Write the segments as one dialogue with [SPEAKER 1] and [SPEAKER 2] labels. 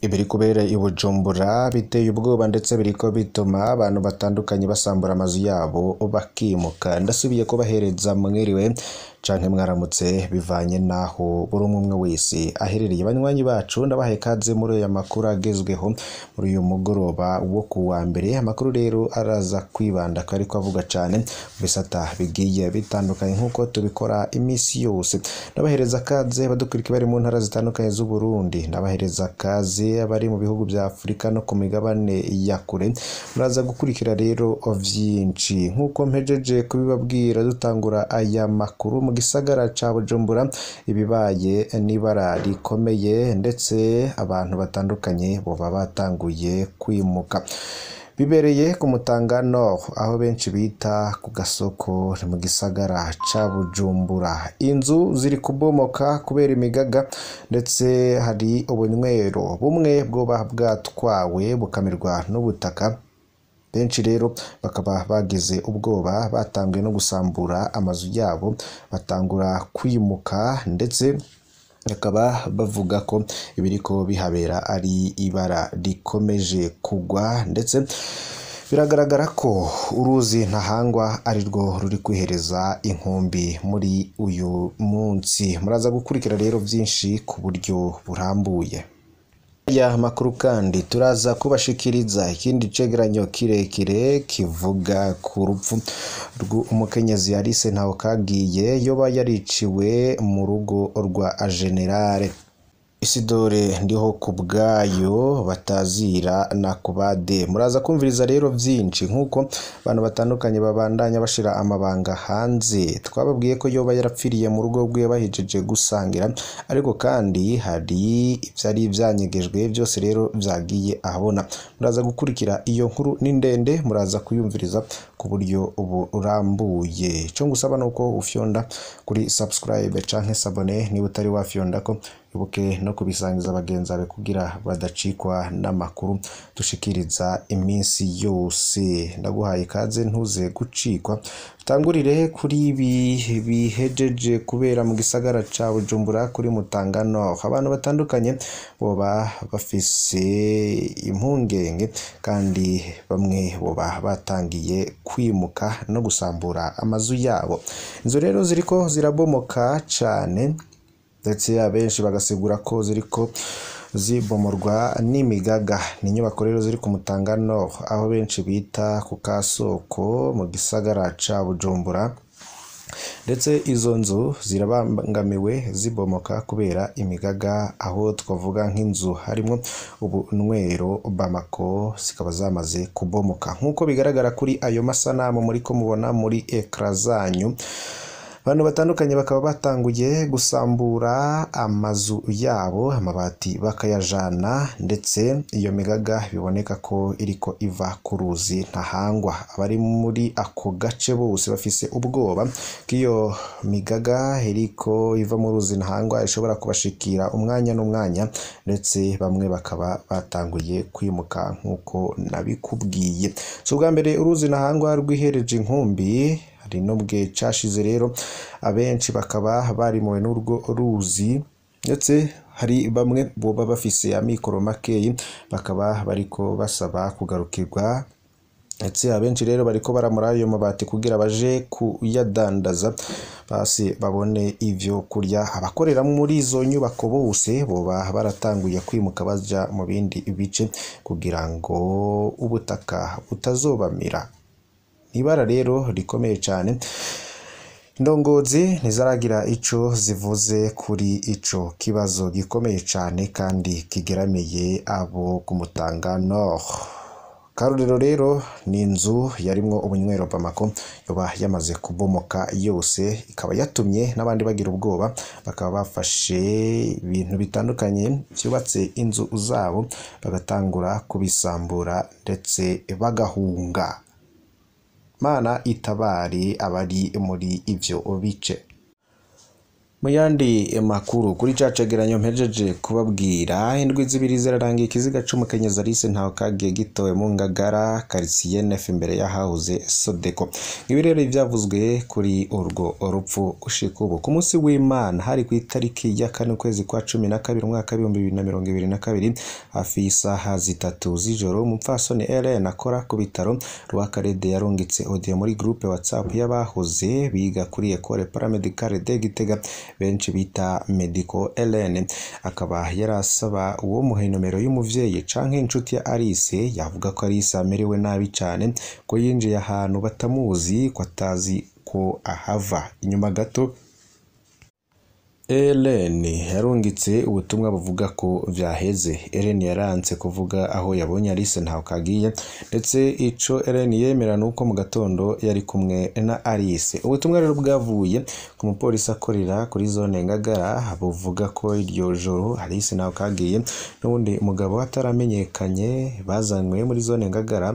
[SPEAKER 1] ibiri kubera i Bujumbura biteye ubwoba ndetse ko bituma abantu batandukanye basambura amazu yabo bakimuka ndasubiye kubahereza mwiriwe canke mwaramutse bivanye naho buri umwe wese aherereye banywanyi bacu ndabahaye kaze muri aya makuru agezweho muri uyu mugoroba wo ku wa mbere amakuru rero araza kwibanda ko ariko avuga cyane bisata bigiye bitandukanye nk'uko tubikora iminsi yose ndabahereza kaze badukurikira bari mu ntara zitandukanye z'u Burundi ndabahereza akazi bari mu bihugu bya Afurika no ku migabane ya kure muraza gukurikira rero byinshi nk'uko mpejeje kubibabwira dutangura aya makuru mu gisagara ca Bujumbura ibibaye n'ibara rikomeye ndetse abantu batandukanye boba batanguye kwimuka bibereye ku Mutanga Nord aho benshi bita ku gasoko mu gisagara ca Bujumbura inzu ziri kubomoka kubera imigaga ndetse hari ubunywero bumwe bwoba bwatwawe bukamirwa n'ubutaka benshi rero bakaba bagize ubwoba batangwe no gusambura amazu yabo batangura kwimuka ndetse bakaba bavuga ko ibiriko bihabera ari ibara rikomeje kugwa ndetse biragaragara ko uruzi ntahangwa ari rwo ruri kwihereza inkumbi muri uyu munsi muraza gukurikira rero byinshi ku buryo burambuye makuru kandi turaza kubashikiriza ikindi cegeranyo kirekire kivuga ku rupfu rw'umukenyezi Alice kagiye yoba yariciwe mu rugo rwa Generale isi dore ndiho ku bwayo batazira na kubade muraza kumviriza rero byinshi nk'uko abantu batandukanye babandanya bashira amabanga hanze twababwiye ko yoba yarapfiriye mu rugo rwe bahijeje gusangira ariko kandi hari ibyari byanyegejwe byose rero byagiye ahabona muraza gukurikira iyo nkuru ni ndende muraza kuyumviriza ku buryo burambuye cyo ngusaba ni uko ufyonda kuri subscribe canke sabone niba utari wafyonda ko wibuke no kubisangiza bagenzi bawe kugira badacikwa n'amakuru dushikiriza iminsi yose ndaguhaye ikaze ntuze gucikwa utangurire kuri ibi bihejeje kubera mu gisagara ca Bujumbura kuri Mutangano abantu batandukanye boba bafise impungenge kandi bamwe boba batangiye kwimuka no gusambura amazu yabo inzu rero ziriko zirabomoka cane ndetse abenshi bagasigura ko ziriko zibomorwa n'imigaga ni inyubako rero ziri ku mutanga nord aho benshi bita ku kasoko mu gisagara ca bujumbura ndetse izo nzu zirabangamiwe zibomoka kubera imigaga aho twavuga nk'inzu harimo ubunywero bamako zikaba zamaze kubomoka nk'uko bigaragara kuri ayo masanamu ko mubona muri ekara zanyu abantu batandukanye bakaba batanguye gusambura amazu yabo amabati bakayajana ndetse iyo migaga biboneka ko iriko iva ku ruzi ntahangwa abari muri ako gace bose bafise ubwoba ko iyo migaga iriko iva mu ruzi ntahangwa ishobora kubashikira umwanya n'umwanya ndetse bamwe bakaba batanguye kwimuka nk'uko nabikubwiye si ubwa mbere uruzi ntahangwa rwihereje inkumbi hari cashize rero abenshi bakaba barimuwe n'urwo ruzi ndetse hari bamwe boba bafise amikoro makeyi bakaba bariko basaba kugarukirwa ndetse abenshi rero bariko baramura ayo mabati kugira baje kuyadandaza basi babone ivyo kurya abakorera muri izo nyubako bose boba baratanguye kwimuka baja mu bindi bice kugira ngo ubutaka butazobamira ibara rero rikomeye cyane indongozi ntizaragira icyo zivuze kuri icyo kibazo gikomeye cyane kandi kigeramiye abo kumutanga Mutanga Nord Karuriro rero ni inzu yarimo ubunywero Bamako yaba yamaze kubomoka yose ikaba yatumye n'abandi bagira ubwoba bakaba bafashe ibintu bitandukanye byubatse inzu zabo bagatangura kubisambura ndetse bagahunga Mana itabari abari muri ibyo bice Mu yandi eh, makuru kuri cya cegeranyo mpejeje kubabwira indwi zibiri zirarangiye ikiziga cy'umukenyezi Alice ntaho kagiye gitowe mu Ngagara quartier nef imbere ya Sodeko ibi rero byavuzwe kuri urwo rupfu ushika ubu ku munsi w'Imana hari ku itariki ya kane ukwezi kwa cumi na kabiri umwaka w'ibihumbi bibiri na mirongo ibiri na kabiri hafi y'isaha zitatu z'ijoro umupfasoni Ellen akora ku bitaro rwa Karede yarungitse audio muri groupe WhatsApp y'abahoze biga kuri Ecole Paramedicale de Gitega benshi bita Medico Ellen akaba yari asaba uwo muhe nomero y'umubyeyi canke inshuti ya Alice yavuga ko Alice amerewe nabi cyane ko yinjiye ahantu batamuzi ko atazi ko ahava inyuma gato Ellen yarungitse ubutumwa buvuga ko vyaheze Ellen yaranze kuvuga aho yabonye Alice kagiye ndetse ico Ellen yemera nuko mu gatondo yari kumwe na Alice ubutumwa rero bwavuye ku mupolisi akorera kuri zone Ngagara buvuga ko iryo joro Alice kagiye n'ubundi mugabo ataramenyekanye bazanywe muri zone Ngagara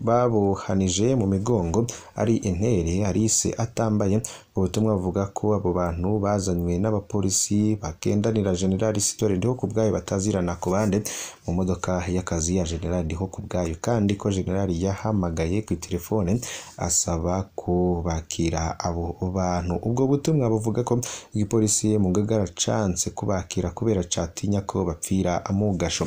[SPEAKER 1] babohanije mu migongo ari intere Alice atambaye ubutumwa buvuga ko abo bantu bazanywe n'abapolisi bakendanira General Sitore Ndihokubwayo batazirana ku bande mu modoka y'akazi ya General Ndihokubwayo kandi ko General yahamagaye ku telefone asaba kubakira abo bantu ubwo butumwa buvuga ko igipolisi Mugagara canse kubakira kubera catinya ko bapfira amugasho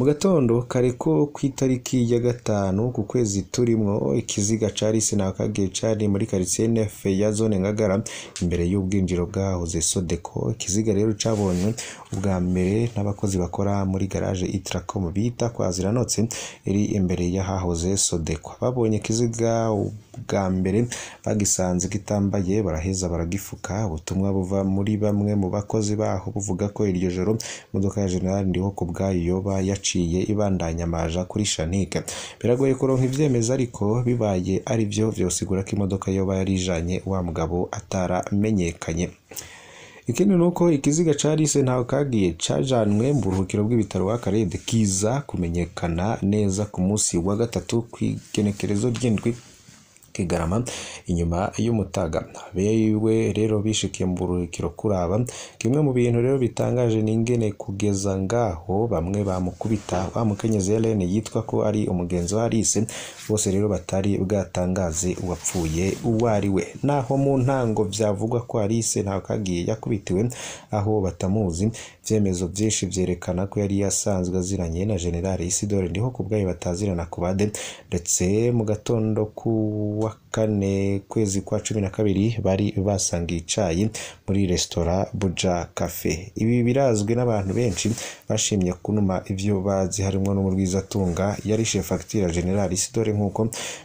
[SPEAKER 1] mu gatondo kare ko ku itariki ya gatanu ku kwezi turimo ikiziga cari sinakage cari muri quartier neuf ya zone Ngagara Gisagara imbere y'ubwinjiriro bwahoze Sodeko. Ikiziga rero cyabonye ubwa mbere n'abakozi bakora muri garage Itracom bita kwa Ziranotse iri imbere y'ahahoze Sodekwa. Babonye ikiziga bwa mbere bagisanze kitambaye baraheza baragifuka ubutumwa buva muri bamwe mu bakozi baho buvuga ko iryo joro imodoka ya General Ndiho ku bwayo yoba yaciye ibandanya amaja kuri Shanike biragoye kuronka ibyemezo ariko bibaye ari byo vyosigura ko imodoka yoba yarijanye wa mugabo ataramenyekanye ikindi ni uko ikiziga carise ntaho kagiye cajanwe mu buruhukiro bw'ibitaro w'akarere kiza kumenyekana neza ku munsi wa gatatu kw'igenekerezo ry'indwi Kigarama inyuma y'Umutaga. Abewe rero bishikiye mu buruhukiro kuri Kimwe mu bintu rero bitangaje ni ingene kugeza ngaho bamwe bamukubita wa mukenyezi Helen yitwa ko ari umugenzi wa Alice, bose rero batari bwatangaze uwapfuye uwo ari we. Naho mu ntango byavugwa ko Alice Ntawukagiye yakubitiwe aho batamuzi, ivyemezo byinshi byerekana ko yari yasanzwe aziranye na General Isidore Ndihokubwayo batazirana na bande, ndetse mu gatondo ku wa kane kwezi kwa cumi na kabiri bari basangiye icyayi muri resitora Buja Cafe. Ibi birazwi n'abantu benshi bashimye kunuma ibyo bazi harimo n'umurwizatunga yari shefagitura General Isidore nk'uko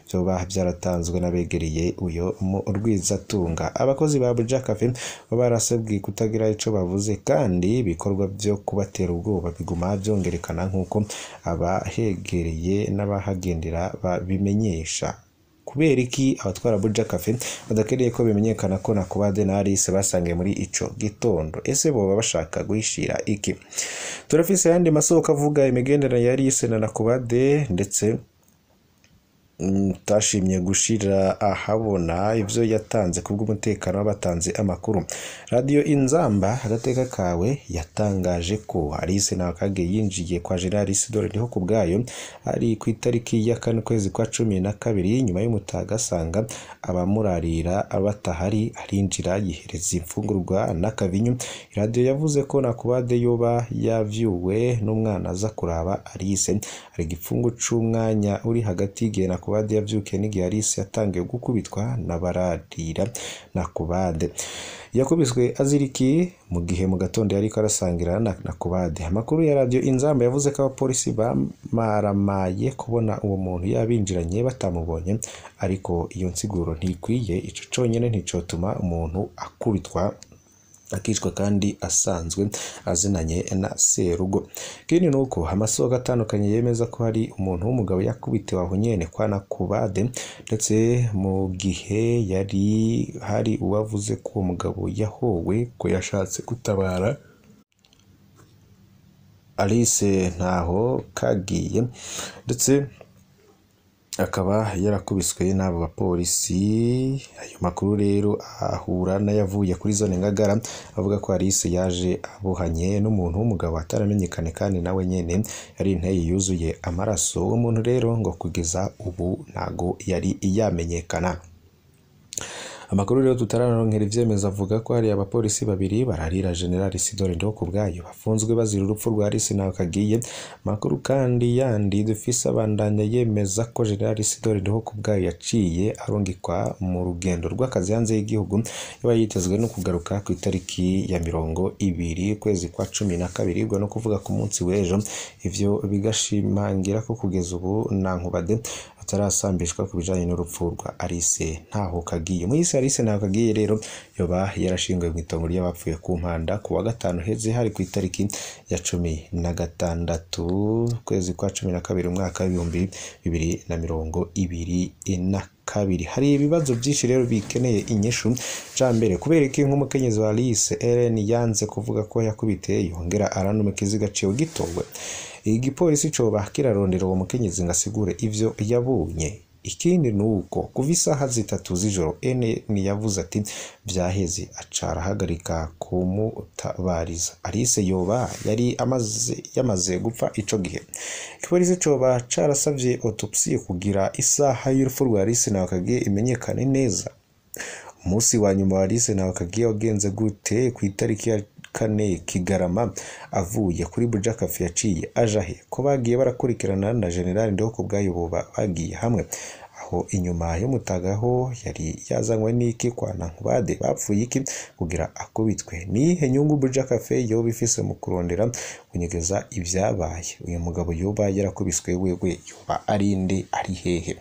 [SPEAKER 1] byoba byaratanzwe n'abegereye uyu murwizatunga. Abakozi ba Buja Cafe barasabwiye kutagira icyo bavuze kandi ibikorwa byo kubatera ubwoba biguma byongerekana nk'uko abahegereye n'abahagendera babimenyesha. kubera iki abatwara Abuja Cafe badakwiriye ko bimenyekana ko na Kubade na Alice basangiye muri icyo gitondo ese boba bashaka guhishira iki turafise ayandi masoko avuga imigenderanire ya Alice na Nakubade ndetse utashimye gushira ahabona ibyo yatanze ku bw'umutekano w'abatanze amakuru radiyo inzamba agateka kawe yatangaje ko alice nakage yinjiye kwa gerard isidore niho ku bwayo ari ku itariki ya kane kwezi kwa cumi na kabiri nyuma y'umutaga asanga abamurarira batahari arinjira yihereza imfungurwa n'akavinyu radiyo yavuze ko nakubade yoba yavyuwe n'umwana aza kuraba alice ari igipfungu c'umwanya uri hagati y'igihe Nakubade yabyukiye n'igihe Alice yatangiye gukubitwa na Bararira kubade yakubiswe azirikiye mu gihe mu gatondo yari arasangira na kubade amakuru ya radiyo Inzamba yavuze ko abapolisi bamaramaye kubona uwo muntu yabinjiranye batamubonye ariko iyo nsiguro ntikwiye icyo cyonyine nticyotuma umuntu akubitwa akicwa kandi asanzwe azinanye na Serugo ikindi ni uko amasoko atandukanye yemeza ko hari umuntu w'umugabo yakubitiwe aho nyene kwa Nakubade ndetse mu gihe yari hari uwavuze ko uwo mugabo yahowe ko yashatse gutabara Alice ntaho kagiye ndetse akaba yarakubiswe n'abo bapolisi ayo makuru rero ahura n'ayavuye kuri zone Ngagara avuga ko Alice yaje abuhanye n'umuntu w'umugabo ataramenyekane kandi nawe nyine yari inteye yuzuye amaraso uwo muntu rero ngo kugeza ubu ntago yari yamenyekana Amakuru rero tutararonkera ibyemeza avuga ko hari abapolisi babiri bararira General Sidore Ndo ku bwayo bafunzwe bazira urupfu rwa Alice Ntakagiye. Amakuru kandi yandi dufise abandanya yemeza ko General Sidore Ndo ku bwayo yaciye arungikwa mu rugendo rw'akazi hanze y'igihugu iba yitezwe no kugaruka ku itariki ya mirongo ibiri kwezi kwa cumi na kabiri ubwo no kuvuga ku munsi w'ejo. ibyo bigashimangira ko kugeza ubu nta nkubade atarasambishwa ku bijyanye n'urupfu rwa Alice ntaho kagiye muri Alice ntaho kagiye rero yoba yarashinguwe mu itongo ry'abapfuye ku mpanda ku wa gatanu heze hari ku itariki ya cumi na gatandatu kwezi kwa cumi na kabiri umwaka w'ibihumbi bibiri na mirongo ibiri na kabiri hari ibibazo byinshi rero bikeneye inyishu cya mbere kubera ko nk'umukenyezi wa Alice Ellen yanze kuvuga ko yakubiteye yongera aranumika izigaciro gitowe igipolisi coba kirarondera uwo mukenyezi ngo asigure ivyo yabonye Ikindi ni uko kuva isaha zitatu z'ijoro Ene ntiyavuze ati byaheze acara ahagarika kumutabariza Alice yoba yari amaze yamaze gupfa icyo gihe. Igipolisi coba carasabye otopsi kugira isaha y'urupfu rwa Alice na Kageyo imenyekane neza. Umunsi wa nyuma Alice na Kageyo wagenze gute ku itariki ya kane Kigarama avuye kuri Buja Cafe yaciye aja he ko bagiye barakurikirana na General Ndihokubwayo boba bagiye hamwe aho inyuma y'umutagaho yari yazanywe n'iki kwa Nankubade bapfuye iki kugira akubitwe ni iyihe nyungu Buja Cafe yoba ifise mu kurondera kunyegeza ibyabaye uyu mugabo yoba yarakubiswe wewe yoba ari inde ari hehe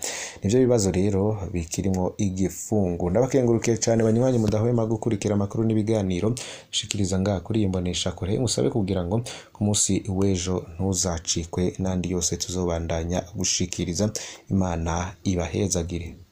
[SPEAKER 1] nibyo bibazo rero bikirimo igifungo ndabakengurukiye cyane banywanyi mudahwema gukurikira amakuru n'ibiganiro shikiriza ngaha kuri iyi mbonesha kure musabe kugira ngo ku munsi w'ejo ntuzacikwe n'andi yose tuzobandanya gushikiriza imana ibahe hehezagire